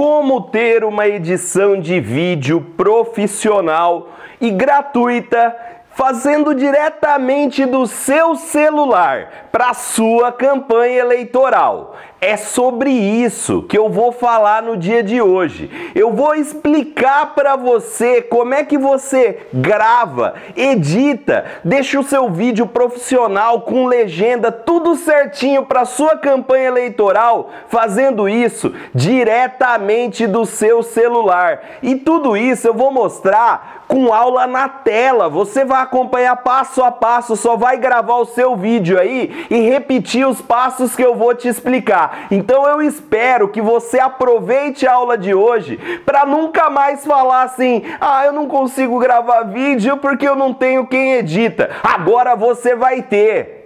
como ter uma edição de vídeo profissional e gratuita fazendo diretamente do seu celular para sua campanha eleitoral. É sobre isso que eu vou falar no dia de hoje. Eu vou explicar para você como é que você grava, edita, deixa o seu vídeo profissional com legenda tudo certinho para sua campanha eleitoral, fazendo isso diretamente do seu celular. E tudo isso eu vou mostrar com aula na tela. Você vai acompanhar passo a passo, só vai gravar o seu vídeo aí e repetir os passos que eu vou te explicar. Então eu espero que você aproveite a aula de hoje para nunca mais falar assim: "Ah, eu não consigo gravar vídeo porque eu não tenho quem edita". Agora você vai ter.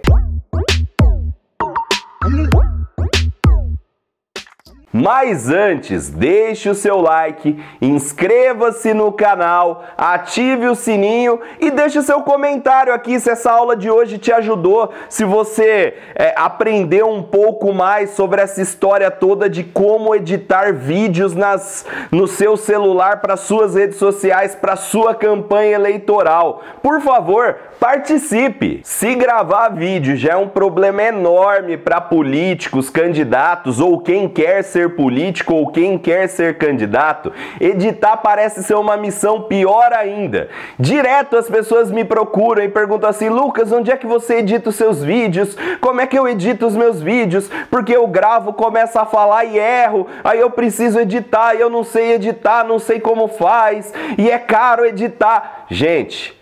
Mas antes, deixe o seu like, inscreva-se no canal, ative o sininho e deixe seu comentário aqui se essa aula de hoje te ajudou, se você é, aprendeu um pouco mais sobre essa história toda de como editar vídeos nas, no seu celular para suas redes sociais, para sua campanha eleitoral. Por favor, participe! Se gravar vídeo já é um problema enorme para políticos, candidatos ou quem quer ser líder político ou quem quer ser candidato, editar parece ser uma missão pior ainda. Direto as pessoas me procuram e perguntam assim: Lucas, onde é que você edita os seus vídeos? Como é que eu edito os meus vídeos? Porque eu gravo, começo a falar e erro, aí eu preciso editar, eu não sei editar, não sei como faz, e é caro editar. Gente,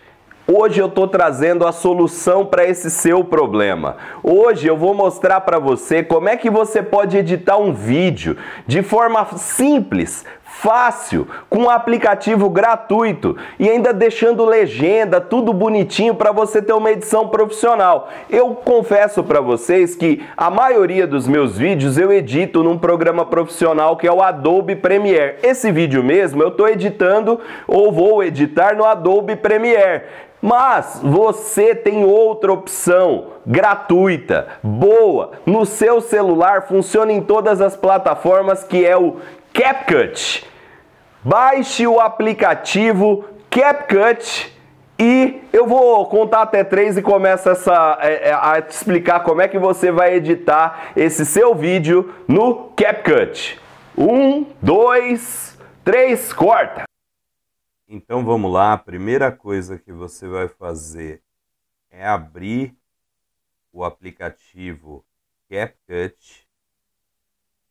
Hoje eu estou trazendo a solução para esse seu problema. Hoje eu vou mostrar para você como é que você pode editar um vídeo de forma simples, fácil, com um aplicativo gratuito e ainda deixando legenda, tudo bonitinho para você ter uma edição profissional. Eu confesso para vocês que a maioria dos meus vídeos eu edito num programa profissional que é o Adobe Premiere. Esse vídeo mesmo eu estou editando ou vou editar no Adobe Premiere. Mas você tem outra opção gratuita, boa, no seu celular, funciona em todas as plataformas que é o CapCut. Baixe o aplicativo CapCut e eu vou contar até três e começa essa, a, é, é, a te explicar como é que você vai editar esse seu vídeo no CapCut. Um, dois, três, corta! Então vamos lá, a primeira coisa que você vai fazer é abrir o aplicativo CapCut.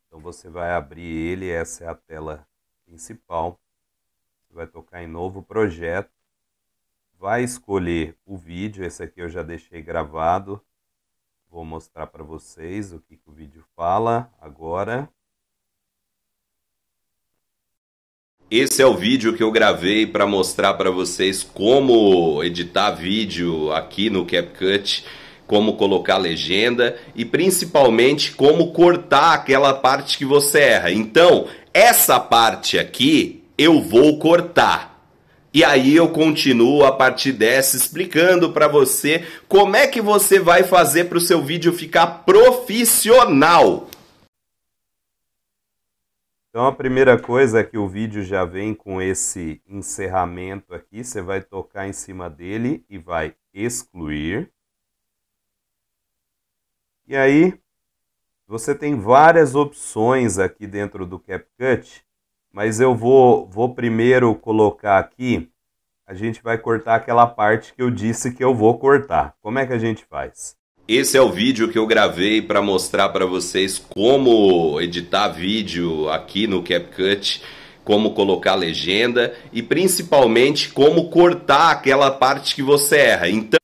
Então você vai abrir ele, essa é a tela principal. Você vai tocar em novo projeto. Vai escolher o vídeo, esse aqui eu já deixei gravado. Vou mostrar para vocês o que, que o vídeo fala agora. Esse é o vídeo que eu gravei para mostrar para vocês como editar vídeo aqui no CapCut, como colocar legenda e principalmente como cortar aquela parte que você erra. Então, essa parte aqui eu vou cortar. E aí eu continuo a partir dessa explicando para você como é que você vai fazer para o seu vídeo ficar profissional. Então a primeira coisa é que o vídeo já vem com esse encerramento aqui, você vai tocar em cima dele e vai excluir. E aí você tem várias opções aqui dentro do CapCut, mas eu vou, vou primeiro colocar aqui, a gente vai cortar aquela parte que eu disse que eu vou cortar. Como é que a gente faz? Esse é o vídeo que eu gravei para mostrar para vocês como editar vídeo aqui no CapCut, como colocar legenda e principalmente como cortar aquela parte que você erra. Então,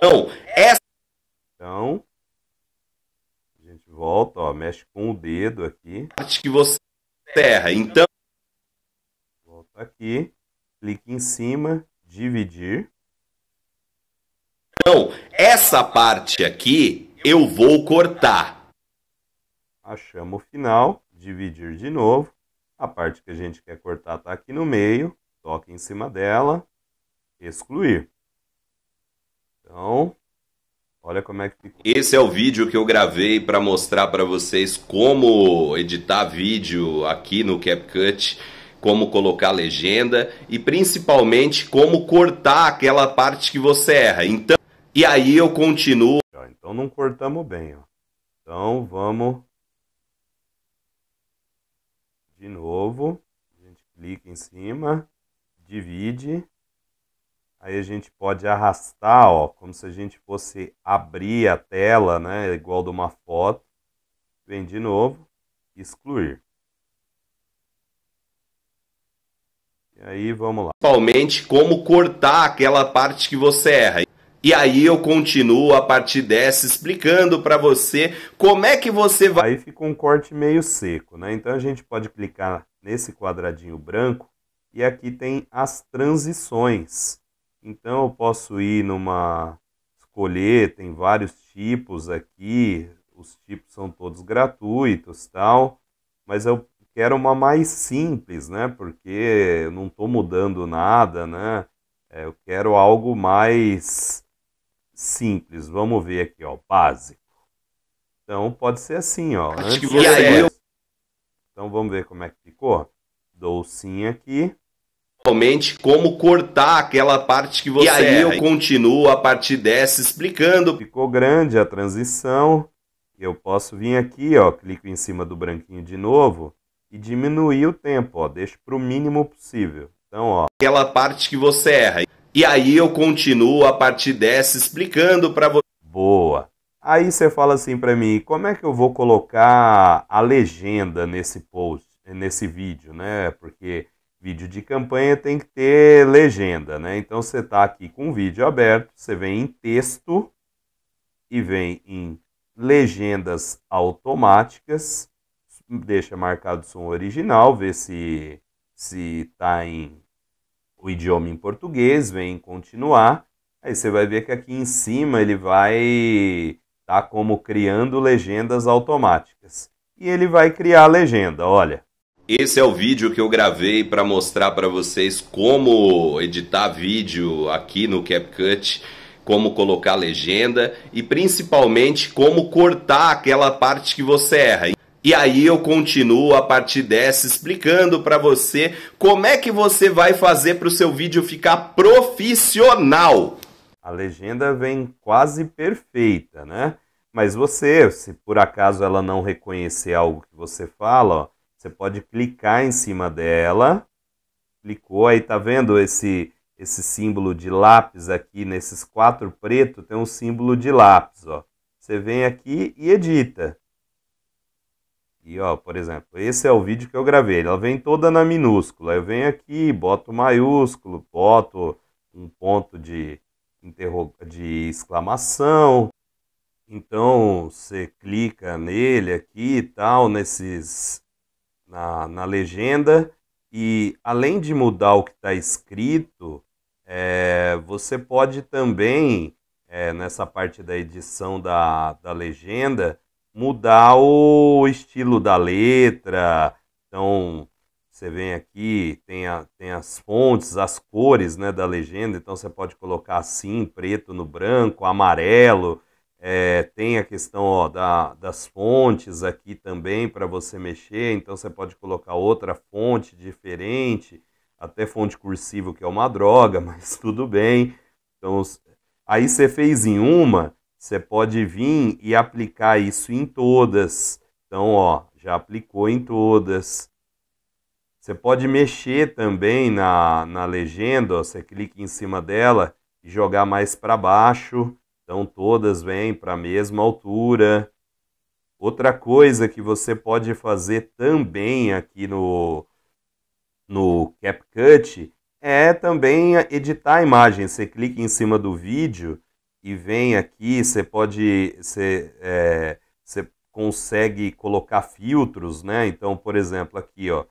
então essa então a gente volta, ó, mexe com o dedo aqui. Parte que você erra. Então volta aqui, clique em cima, dividir então, essa parte aqui eu vou cortar. Achamos o final, dividir de novo. A parte que a gente quer cortar está aqui no meio, toque em cima dela, excluir. Então, olha como é que ficou. Esse é o vídeo que eu gravei para mostrar para vocês como editar vídeo aqui no CapCut como colocar legenda e principalmente como cortar aquela parte que você erra. Então e aí eu continuo. Então não cortamos bem. Ó. Então vamos. De novo. A gente clica em cima. Divide. Aí a gente pode arrastar, ó, como se a gente fosse abrir a tela, né? Igual de uma foto. Vem de novo. Excluir. E aí vamos lá. Principalmente como cortar aquela parte que você erra. E aí eu continuo a partir dessa explicando para você como é que você vai. Aí fica um corte meio seco, né? Então a gente pode clicar nesse quadradinho branco e aqui tem as transições. Então eu posso ir numa escolher, tem vários tipos aqui, os tipos são todos gratuitos, tal, mas eu quero uma mais simples, né? Porque eu não estou mudando nada, né? É, eu quero algo mais simples. Vamos ver aqui, ó, básico. Então pode ser assim, ó. Antes que você... eu... Então vamos ver como é que ficou. Doucinha aqui. Realmente como cortar aquela parte que você. E aí erra. eu continuo a partir dessa explicando. Ficou grande a transição. Eu posso vir aqui, ó, clico em cima do branquinho de novo e diminuir o tempo, ó, deixo para o mínimo possível. Então, ó. Aquela parte que você erra. E aí eu continuo a partir dessa explicando para você. Boa. Aí você fala assim para mim, como é que eu vou colocar a legenda nesse post, nesse vídeo, né? Porque vídeo de campanha tem que ter legenda, né? Então você tá aqui com o vídeo aberto, você vem em texto e vem em legendas automáticas, deixa marcado som original, vê se se tá em o idioma em português, vem continuar. Aí você vai ver que aqui em cima ele vai estar tá como criando legendas automáticas. E ele vai criar a legenda, olha. Esse é o vídeo que eu gravei para mostrar para vocês como editar vídeo aqui no CapCut, como colocar legenda e principalmente como cortar aquela parte que você erra. E aí eu continuo a partir dessa explicando para você como é que você vai fazer para o seu vídeo ficar profissional. A legenda vem quase perfeita, né? Mas você, se por acaso ela não reconhecer algo que você fala, ó, você pode clicar em cima dela. Clicou aí, tá vendo esse esse símbolo de lápis aqui nesses quatro preto tem um símbolo de lápis, ó. Você vem aqui e edita aqui, ó, por exemplo, esse é o vídeo que eu gravei, ela vem toda na minúscula, eu venho aqui, boto maiúsculo, boto um ponto de, interro... de exclamação, então você clica nele aqui e tal, nesses, na, na legenda, e além de mudar o que está escrito, é, você pode também, é, nessa parte da edição da, da legenda, mudar o estilo da letra. Então, você vem aqui, tem, a, tem as fontes, as cores né, da legenda, então você pode colocar assim, preto no branco, amarelo. É, tem a questão ó, da, das fontes aqui também para você mexer, então você pode colocar outra fonte diferente, até fonte cursiva, que é uma droga, mas tudo bem. Então, aí você fez em uma, você pode vir e aplicar isso em todas. Então, ó, já aplicou em todas. Você pode mexer também na, na legenda, ó, você clica em cima dela e jogar mais para baixo. Então, todas vêm para a mesma altura. Outra coisa que você pode fazer também aqui no, no CapCut é também editar a imagem. Você clica em cima do vídeo e vem aqui, você pode, você, é, você consegue colocar filtros, né? Então, por exemplo, aqui, ó,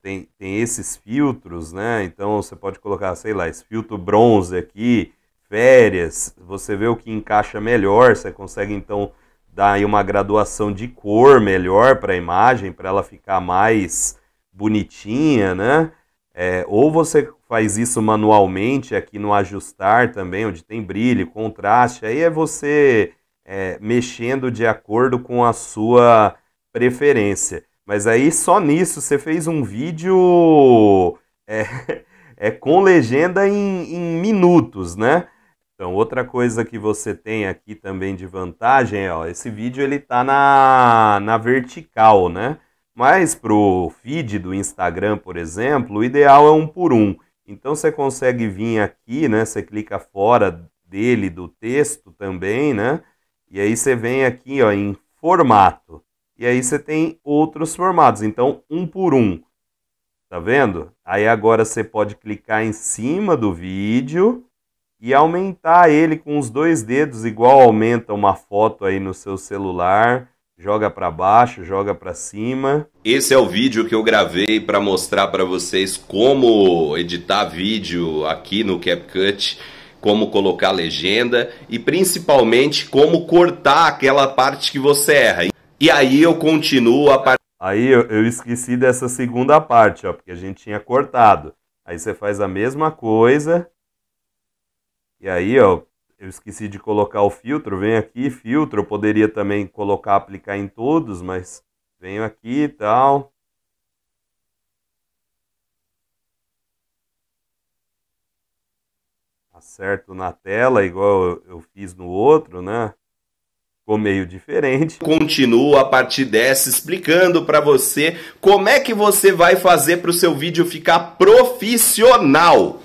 tem, tem esses filtros, né? Então, você pode colocar, sei lá, esse filtro bronze aqui, férias, você vê o que encaixa melhor, você consegue, então, dar aí uma graduação de cor melhor para a imagem, para ela ficar mais bonitinha, né? É, ou você faz isso manualmente aqui é no ajustar também, onde tem brilho, contraste, aí é você é, mexendo de acordo com a sua preferência. Mas aí só nisso você fez um vídeo é, é com legenda em, em, minutos, né? Então outra coisa que você tem aqui também de vantagem é, ó, esse vídeo ele tá na, na vertical, né? Mas pro feed do Instagram, por exemplo, o ideal é um por um. Então você consegue vir aqui, né? Você clica fora dele do texto também, né? E aí você vem aqui, ó, em formato. E aí você tem outros formatos. Então um por um, tá vendo? Aí agora você pode clicar em cima do vídeo e aumentar ele com os dois dedos, igual aumenta uma foto aí no seu celular joga para baixo, joga para cima. Esse é o vídeo que eu gravei para mostrar para vocês como editar vídeo aqui no CapCut, como colocar legenda e principalmente como cortar aquela parte que você erra. E aí eu continuo a parte Aí eu, eu esqueci dessa segunda parte, ó, porque a gente tinha cortado. Aí você faz a mesma coisa. E aí, ó, eu esqueci de colocar o filtro, Vem aqui, filtro, eu poderia também colocar, aplicar em todos, mas venho aqui e tal. Acerto na tela, igual eu fiz no outro, né? Ficou meio diferente. Continuo a partir dessa explicando para você como é que você vai fazer para o seu vídeo ficar profissional.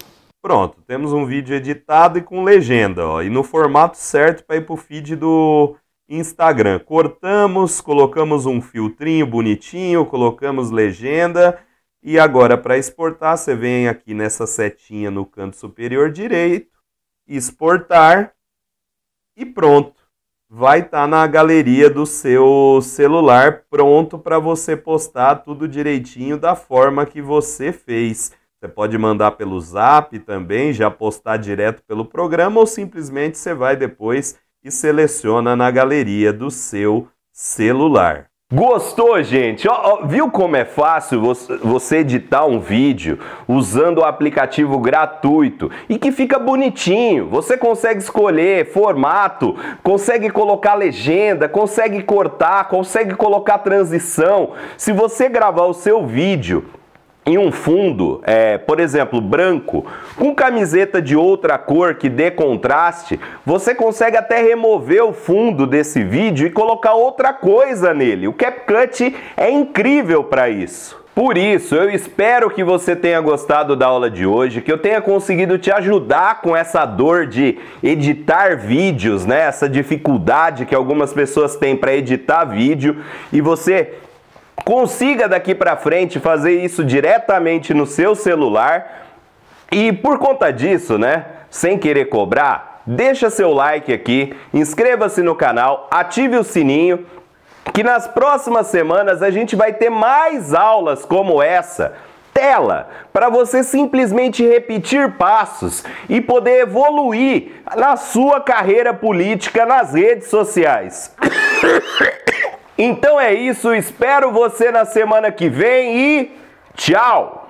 Pronto, temos um vídeo editado e com legenda, ó, e no formato certo para ir para o feed do Instagram. Cortamos, colocamos um filtrinho bonitinho, colocamos legenda e agora para exportar você vem aqui nessa setinha no canto superior direito, exportar e pronto. Vai estar tá na galeria do seu celular pronto para você postar tudo direitinho da forma que você fez. Você pode mandar pelo zap também, já postar direto pelo programa, ou simplesmente você vai depois e seleciona na galeria do seu celular. Gostou, gente? viu como é fácil você editar um vídeo usando o aplicativo gratuito e que fica bonitinho? Você consegue escolher formato, consegue colocar legenda, consegue cortar, consegue colocar transição. Se você gravar o seu vídeo em um fundo, é, por exemplo, branco, com camiseta de outra cor que dê contraste, você consegue até remover o fundo desse vídeo e colocar outra coisa nele. O CapCut é incrível para isso. Por isso, eu espero que você tenha gostado da aula de hoje, que eu tenha conseguido te ajudar com essa dor de editar vídeos, né? Essa dificuldade que algumas pessoas têm para editar vídeo e você consiga daqui para frente fazer isso diretamente no seu celular. E por conta disso, né, sem querer cobrar, deixa seu like aqui, inscreva-se no canal, ative o sininho, que nas próximas semanas a gente vai ter mais aulas como essa tela para você simplesmente repetir passos e poder evoluir na sua carreira política nas redes sociais. Então é isso, espero você na semana que vem e tchau!